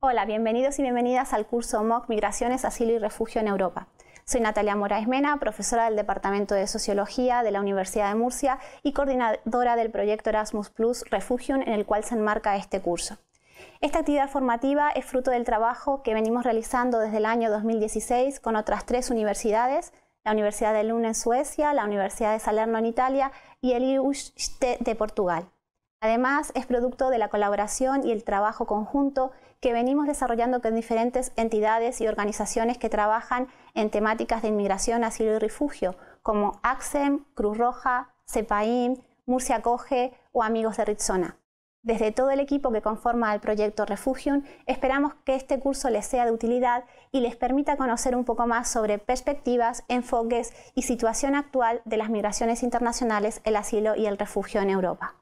Hola, bienvenidos y bienvenidas al curso MOOC Migraciones, Asilo y Refugio en Europa. Soy Natalia Moraes Mena, profesora del Departamento de Sociología de la Universidad de Murcia y coordinadora del proyecto Erasmus Plus Refugium, en el cual se enmarca este curso. Esta actividad formativa es fruto del trabajo que venimos realizando desde el año 2016 con otras tres universidades, la Universidad de Lund en Suecia, la Universidad de Salerno en Italia y el IUST e de Portugal. Además, es producto de la colaboración y el trabajo conjunto que venimos desarrollando con diferentes entidades y organizaciones que trabajan en temáticas de inmigración, asilo y refugio, como AXEM, Cruz Roja, CEPAIM, Murcia Coge o Amigos de Ritzona. Desde todo el equipo que conforma el proyecto Refugium, esperamos que este curso les sea de utilidad y les permita conocer un poco más sobre perspectivas, enfoques y situación actual de las migraciones internacionales, el asilo y el refugio en Europa.